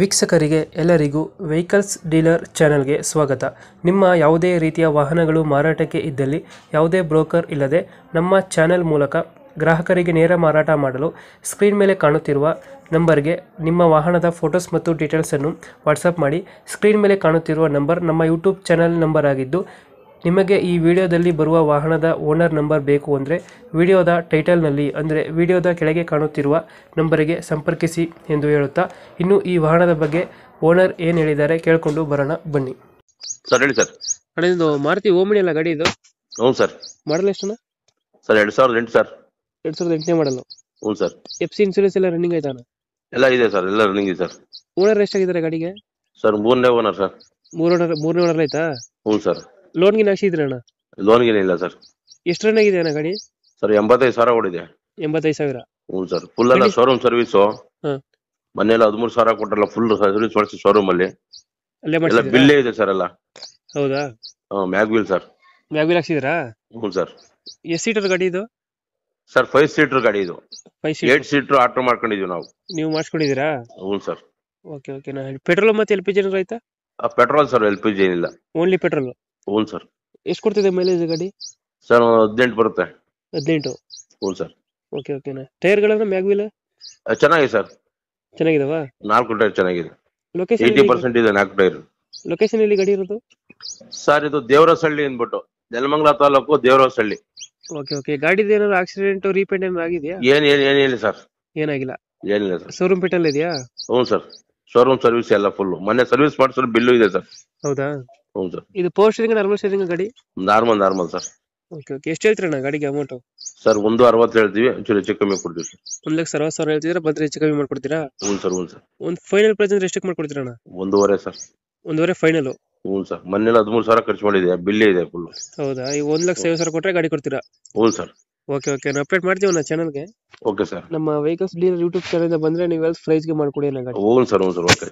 ವೀಕ್ಷಕರಿಗೆ ಎಲ್ಲರಿಗೂ vehicles dealer ಚಾನೆಲ್ಗೆ ಸ್ವಾಗತ ನಿಮ್ಮ ಯಾವುದೇ ರೀತಿಯ ವಾಹನಗಳು ಮಾರಾಟಕ್ಕೆ ಇದ್ದಲ್ಲಿ ಯಾವುದೇ ಬ್ರೋಕರ್ ಇಲ್ಲದೆ ನಮ್ಮ ಚಾನೆಲ್ ಮೂಲಕ ಗ್ರಾಹಕರಿಗೆ ನೇರ ಮಾರಾಟ ಮಾಡಲು ಸ್ಕ್ರೀನ್ ಮೇಲೆ ಕಾಣುತ್ತಿರುವ ನಂಬರ್ಗೆ ನಿಮ್ಮ ವಾಹನದ ಫೋಟೋಸ್ ಮತ್ತು ಡೀಟೇಲ್ಸನ್ನು ವಾಟ್ಸಪ್ ಮಾಡಿ ಸ್ಕ್ರೀನ್ ಮೇಲೆ ಕಾಣುತ್ತಿರುವ ನಂಬರ್ ನಮ್ಮ ಯೂಟ್ಯೂಬ್ ಚಾನೆಲ್ ನಂಬರ್ ಆಗಿದ್ದು ನಿಮಗೆ ಈ ವಿಡಿಯೋದಲ್ಲಿ ಬರುವ ವಾಹನದ ಓನರ್ ನಂಬರ್ ಬೇಕು ಅಂದರೆ ವಿಡಿಯೋದ ಟೈಟಲ್ನಲ್ಲಿ ಅಂದರೆ ವಿಡಿಯೋದ ಕೆಳಗೆ ಕಾಣುತ್ತಿರುವ ನಂಬರಿಗೆ ಸಂಪರ್ಕಿಸಿ ಎಂದು ಹೇಳುತ್ತಾ ಇನ್ನು ಈ ವಾಹನದ ಬಗ್ಗೆ ಓನರ್ ಏನು ಹೇಳಿದ್ದಾರೆ ಕೇಳಿಕೊಂಡು ಬರೋಣ ಬನ್ನಿ ಸರ್ ಹೇಳಿ ಸರ್ ಅಣ್ಣ ಇದು ಮಾರುತಿ ಓಮಿನಿ ಅಲ್ಲ ಗಾಡಿ ಇದು ಹ್ಞೂ ಸರ್ ಮಾಡಲ್ ಎಷ್ಟು ಸರ್ ಎರಡು ಸಾವಿರದ ಎಂಟು ಸರ್ ಎರಡು ಸಾವಿರದ ಎಂಟನೇ ಮಾಡಲ್ ಹ್ಞೂ ಸರ್ ಎಫ್ ಸಿ ಇನ್ಸೂರೆನ್ಸ್ ಎಲ್ಲ ರನ್ನಿಂಗ್ ಆಯ್ತಾನ ಎಲ್ಲ ಇದೆ ಸರ್ ಎಲ್ಲ ರನ್ನಿಂಗ್ ಇದೆ ಸರ್ ಓನರ್ ಎಷ್ಟಾಗಿದ್ದಾರೆ ಗಾಡಿಗೆ ಸರ್ ಮೂರನೇ ಓನರ್ ಸರ್ ಮೂರು ಓನರ್ ಮೂರನೇ ಓನರ್ ಆಯ್ತಾ ಹ್ಞೂ ಸರ್ ಲೋನ್ ಗೆ ಹಾಕ್ಸಿದ್ರಿ ಅಣ್ಣ ಲೋನ್ ಗೀನ್ ಇಲ್ಲ ಸರ್ ಎಷ್ಟು ರನ್ ಆಗಿದೆ ಅಣ್ಣ ಗಾಡಿ ಸರ್ ಎಂಬತ್ತೈದು ಸಾವಿರ ಓಡಿದೆ ಎಂಬತ್ತೈದು ಸಾವಿರ ಹ್ಞೂ ಸರ್ ಫುಲ್ ಅಲ್ಲ ಶೋರೂಮ್ ಸರ್ವಿಸು ಹ್ಮ್ ಮನೆಯೆಲ್ಲ ಹದಿಮೂರು ಸಾವಿರ ಕೊಟ್ಟಲ್ಲ ಫುಲ್ ಸರ್ವಿಸ್ ಮಾಡಿಸಿ ಶೋರೂಮ್ ಅಲ್ಲಿ ಅಲ್ಲೇ ಎಲ್ಲ ಬಿಲ್ಲೇ ಇದೆ ಸರ್ ಎಲ್ಲ ಹೌದಾ ಮ್ಯಾಗ್ ವೀಲ್ ಸರ್ ಮ್ಯಾಗ್ವಿಲ್ ಹಾಕ್ಸಿದ್ರಾ ಹ್ಞೂ ಸರ್ ಎಷ್ಟು ಸೀಟರ್ ಗಾಡಿ ಇದು ಸರ್ ಫೈವ್ ಸೀಟರ್ ಗಾಡಿ ಇದು ಫೈವ್ ಏಟ್ 8 ಸೀಟರ್ ಆಟೋ ಮಾಡ್ಕೊಂಡಿದೀವಿ ನಾವು ನೀವು ಮಾಡಿಸ್ಕೊಂಡಿದ್ದೀರಾ ಹ್ಞೂ ಸರ್ ಓಕೆ ಓಕೆ ನಾ ಪೆಟ್ರೋಲ್ ಮತ್ತೆ ಎಲ್ ಪಿ ಜಿ ಆಯ್ತಾ petrol sir L P G ಏನಿಲ್ಲ ಓನ್ಲಿ ಪೆಟ್ರೋಲ್ ಹ್ಞೂ ಸರ್ ಎಷ್ಟು ಕೊಡ್ತಿದೆ ಮೈಲೇಜ್ ಗಾಡಿ ಸರ್ ಹದಿನೆಂಟು ಬರುತ್ತೆ ಹದಿನೆಂಟು ಹ್ಞೂ ಸರ್ ಓಕೆ ಓಕೆನಾ ಟೈರ್ಗಳನ್ನ ಮ್ಯಾಗ್ವಿಲ್ ಚೆನ್ನಾಗಿದೆ ಸರ್ ಚೆನ್ನಾಗಿದಾವಾ ನಾಲ್ಕು ಟೈರ್ ಚೆನ್ನಾಗಿದೆ ಲೊಕೇಶನ್ ಏಯ್ಟಿ ಪರ್ಸೆಂಟ್ ಇದೆ ನಾಲ್ಕು ಟೈರ್ ಲೊಕೇಶನ್ ಎಲ್ಲಿ ಗಾಡಿ ಇರೋದು ಸರ್ ಇದು ದೇವರಸಳ್ಳಿ ಅಂದ್ಬಿಟ್ಟು ನೆಲಮಂಗಲ ತಾಲೂಕು ದೇವರಸಳ್ಳಿ ಓಕೆ ಓಕೆ ಗಾಡಿದು ಏನಾದ್ರು ಆಕ್ಸಿಡೆಂಟ್ ರೀಪೇಂಟ್ ಏನಾದ್ರು ಆಗಿದೆಯಾ ಏನ್ ಏನ್ ಏನಿಲ್ಲ ಸರ್ ಏನಾಗಿಲ್ಲ ಏನಿಲ್ಲ ಸರ್ ಶೋರೂಮ್ ಪೇಟಲ್ಲಿ ಇದೆಯಾ ಹ್ಞೂ ಸರ್ ಶೋರೂಮ್ ಸರ್ವಿಸ್ ಎಲ್ಲ ಫುಲ್ಲು ಮೊನ್ನೆ ಸರ್ವಿಸ್ ಮಾಡಿಸೋ ಬಿಲ್ಲು ಇದೆ ಸರ್ ಹೌದಾ ಹೌದು ಸರ್ ಇದು ಪವರ್ ಶೇರಿಂಗ್ ನಾರ್ಮಲ್ ಶೇರಿಂಗ್ ಗಾಡಿ normal normal sir okay okay ಎಷ್ಟು ಹೇಳ್ತೀರಣ್ಣ ಗಾಡಿಗೆ ಅಮೌಂಟು ಸರ್ ಒಂದು ಅರವತ್ತು ಹೇಳ್ತೀವಿ ಒಂಚೂರು ಹೆಚ್ಚು ಕಮ್ಮಿ ಕೊಡ್ತೀವಿ ಸರ್ ಒಂದು ಲಕ್ಷ ಅರವತ್ತು ಸಾವಿರ ಹೇಳ್ತಿದ್ರೆ ಬಂದ್ರೆ ಹೆಚ್ಚು ಕಮ್ಮಿ ಮಾಡ್ಕೊಡ್ತೀರಾ ಹ್ಞೂ ಸರ್ ಹ್ಞೂ ಸರ್ ಒಂದು ಫೈನಲ್ ಪ್ರೈಸ್ ಅಂದ್ರೆ ಎಷ್ಟಕ್ಕೆ ಮಾಡ್ಕೊಡ್ತೀರಣ್ಣ ಒಂದೂವರೆ ಸರ್ ಒಂದೂವರೆ ಫೈನಲ್ ಹ್ಞೂ ಸರ್ ಮೊನ್ನೆ ಹದಿಮೂರು ಸಾವಿರ ಖರ್ಚು ಮಾಡಿದೆ ಬಿಲ್ಲೇ ಇದೆ ಫುಲ್ ಹೌದಾ ಈ ಒಂದು ಲಕ್ಷ ಐವತ್ತು ಸಾವಿರ ಕೊಟ್ಟರೆ ಗಾಡಿ ಕೊಡ್ತೀರಾ ಹ್ಞೂ ಸರ್ ಓಕೆ ಓಕೆ ನಾನು ಅಪ್ಡೇಟ್ ಮಾಡ್ತೀವಿ ನಾ ಚಾನಲ್ಗೆ ಓಕೆ ಸರ್ ನಮ್ಮ ವೆಹಿಕಲ್ಸ್ ಡೀಲರ್ ಯೂಟ್ಯೂಬ್ ಚಾನಲ್ ಬಂದರೆ ನೀವು ಎಲ್ಲ ಪ್ರೈಸ್ಗೆ ಮಾಡಿಕೊಡಿ ಅಣ್ಣ ಹ್ಞೂ ಸರ್ ಹ್ಞೂ ಸರ್ ಓಕೆ